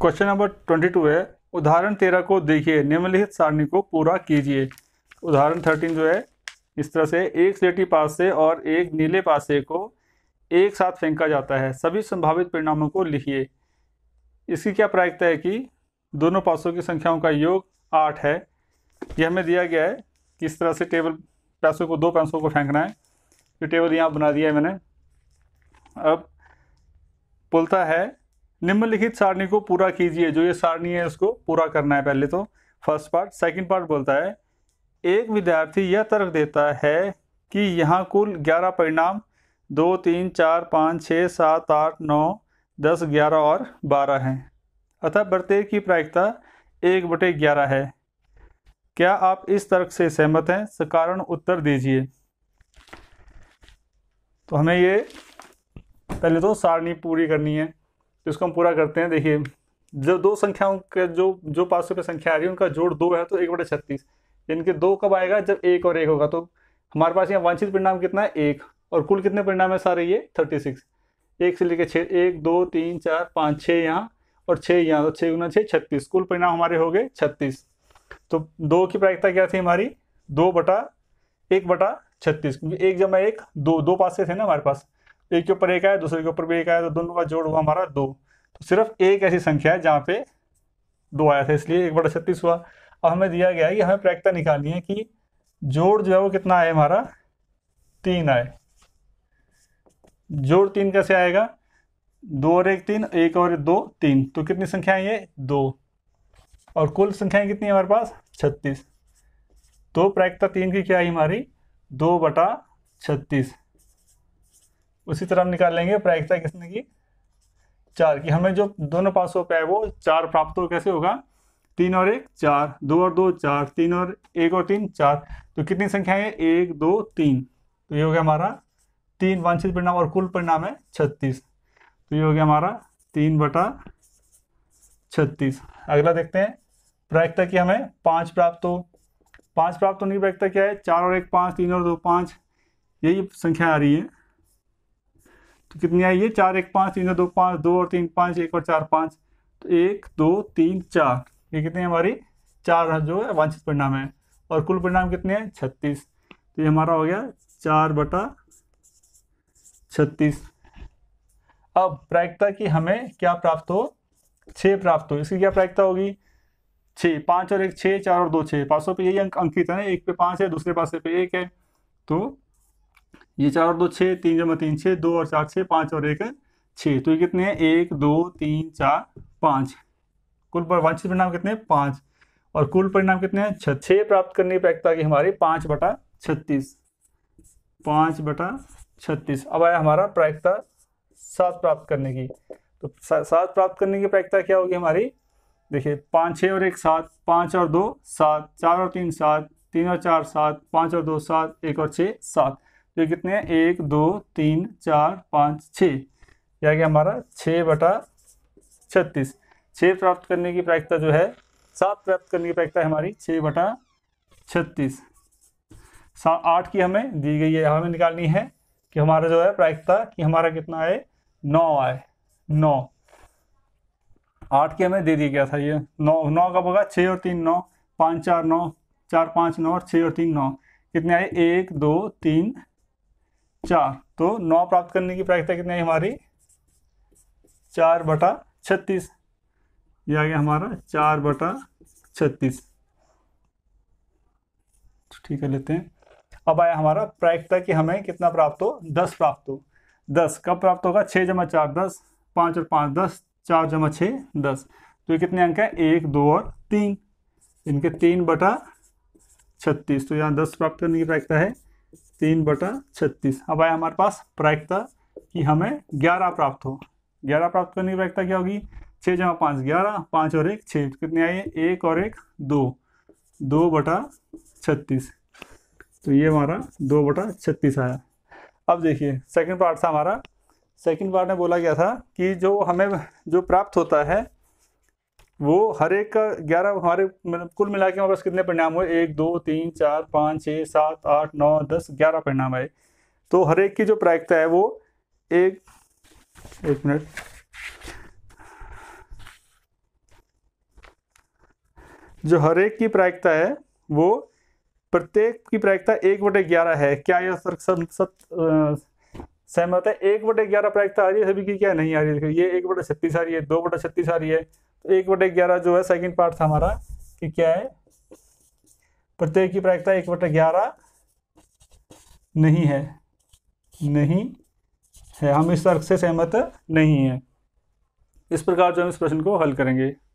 question number twenty two है उदाहरण तेरह को देखिए निम्नलिखित सारणी को पूरा कीजिए उदाहरण थर्टीन जो है इस तरह से एक स्लेटी पासे और एक नीले पासे को एक साथ फेंका जाता है सभी संभावित परिणामों को लिखिए इसकी क्या प्रायिकता है कि दोनों पासों की संख्याओं का योग आठ है यह हमें दिया गया है कि इस तरह से टेबल पैसों को दो पैसों को फेंकना है ये टेबल यहाँ बना दिया है मैंने अब पुलता है निम्नलिखित सारणी को पूरा कीजिए जो ये सारणी है उसको पूरा करना है पहले तो फर्स्ट पार्ट सेकंड पार्ट बोलता है एक विद्यार्थी यह तर्क देता है कि यहाँ कुल ग्यारह परिणाम दो तीन चार पाँच छः सात आठ नौ दस ग्यारह और बारह हैं अतः प्रत्येक की प्रायिकता एक बटे ग्यारह है क्या आप इस तर्क से सहमत हैं सकारण उत्तर दीजिए तो हमें ये पहले तो सारणी पूरी करनी है इसको हम पूरा करते हैं देखिए जो दो संख्याओं के जो जो पासों पे संख्या आ रही है उनका जोड़ दो है तो एक बटे छत्तीस इनके दो कब आएगा जब एक और एक होगा तो हमारे पास यहाँ वांछित परिणाम कितना है एक और कुल कितने परिणाम है सारे ये थर्टी सिक्स एक से लेकर छः एक दो तीन चार पाँच छः यहाँ और छः यहाँ तो छः गुना छः छत्तीस कुल परिणाम हमारे हो गए छत्तीस तो दो की प्रायिकता क्या थी हमारी दो बटा एक बटा छत्तीस क्योंकि एक जमा एक दो दो से थे ना हमारे पास एक के ऊपर एक आया दूसरे के ऊपर भी एक आया तो दोनों का जोड़ हुआ हमारा दो तो सिर्फ एक ऐसी संख्या है जहाँ पे दो आया था इसलिए एक बटा छत्तीस हुआ अब हमें दिया गया है कि हमें प्रैक्ता निकालनी है कि जोड़ जो है वो कितना आए हमारा तीन आए जोड़ तीन कैसे आएगा दो और एक तीन एक और दो तीन तो कितनी संख्याएं ये दो और कुल संख्याएं कितनी है हमारे पास छत्तीस तो प्रैक्टा तीन की क्या है हमारी दो बटा छत्तीस उसी तरह हम निकाल लेंगे प्रायिकता किसने की चार की हमें जो दोनों पास हो पाए वो चार प्राप्त हो कैसे होगा तीन और एक चार दो और दो चार तीन और एक और तीन चार तो कितनी संख्या है एक दो तीन तो ये हो गया हमारा तीन वांछित परिणाम और कुल परिणाम है छत्तीस तो ये हो गया हमारा तीन बटा छत्तीस अगला देखते हैं प्रायिकता की हमें पाँच प्राप्त हो पाँच प्राप्त होने की प्रायिकता क्या है चार और एक पाँच तीन और दो पाँच यही संख्या आ रही है कितनी आई है चार एक पाँच तीन दो पाँच दो और तीन पाँच एक और चार पाँच तो एक दो तीन चार ये कितनी हमारी चार जो है वांछित परिणाम है और कुल परिणाम कितने हैं छत्तीस तो ये हमारा हो गया चार बटा छत्तीस अब प्रायिकता की हमें क्या प्राप्त हो छ प्राप्त हो इसकी क्या प्रायिकता होगी छः पाँच और एक छः चार और दो छः पासों पे यही अंक अंकित है ना एक पे पाँच है दूसरे पासे पे एक है तो ये चार और दो छः तीन जमा तीन छः दो और चार छः पाँच और एक छः तो ये कितने हैं एक दो तीन चार पाँच कुल पर वांछित परिणाम कितने हैं पाँच और कुल परिणाम कितने हैं छः प्राप्त करने की प्रायिकता की हमारी पाँच बटा छत्तीस पाँच बटा छत्तीस अब आया हमारा प्रायिकता सात प्राप्त करने की तो सात प्राप्त करने की प्रायिकता क्या होगी हमारी देखिए पाँच छः और एक सात पाँच और दो सात चार और तीन सात तीन और चार सात पाँच और दो सात एक और छः सात ये कितने हैं एक दो तीन चार पाँच छः यह गया हमारा छः बटा छत्तीस छः प्राप्त करने की प्रायिकता जो है सात प्राप्त करने की प्रायिकता है हमारी छः बटा छत्तीस आठ की हमें दी गई है हमें निकालनी है कि हमारा जो है प्रायिकता कि हमारा कितना आए नौ आए नौ आठ की हमें दे दिया गया था ये नौ नौ का होगा छः और तीन नौ पाँच चार नौ चार पाँच नौ और छः और तीन नौ कितने आए एक दो तीन चार तो नौ प्राप्त करने की प्रायिकता कितनी आई हमारी चार बटा छत्तीस ये आ गया हमारा चार बटा छत्तीस तो ठीक है लेते हैं अब आया हमारा प्रायिकता कि हमें कितना प्राप्त हो दस प्राप्त हो दस कब प्राप्त होगा छः जमा चार दस पाँच और पाँच दस चार जमा छः दस तो ये कितने अंक है एक दो और तीन इनके तीन बटा छत्तीस तो यहाँ दस प्राप्त करने की प्रायिकता है तीन बटा छत्तीस अब आया हमारे पास प्रायिकता कि हमें ग्यारह प्राप्त हो ग्यारह प्राप्त करने की प्रायिकता क्या होगी छः जमा पाँच ग्यारह पाँच और एक छः कितने आए एक और एक दो दो बटा छत्तीस तो ये हमारा दो बटा छत्तीस आया अब देखिए सेकंड पार्ट था हमारा सेकंड पार्ट ने बोला गया था कि जो हमें जो प्राप्त होता है वो हर एक का ग्यारह हमारे मतलब कुल मिला के हमारे पास कितने परिणाम हुए एक दो तीन चार पाँच छः सात आठ नौ दस ग्यारह परिणाम आए तो हर एक की जो प्रायिकता है वो एक एक मिनट जो हर एक की प्रायिकता है वो प्रत्येक की प्रायिकता एक बटे ग्यारह है क्या यह सर सत सहमत है एक बटे ग्यारह प्रायिकता आ रही है सभी की क्या नहीं आ रही है ये एक बटे छत्तीस आ रही है दो बटे छत्तीस आ रही है तो एक बटे ग्यारह जो है सेकंड पार्ट था हमारा कि क्या है प्रत्येक की प्रायिकता एक बटे ग्यारह नहीं है नहीं है हम इस तर्क से सहमत नहीं है इस प्रकार जो हम इस प्रश्न को हल करेंगे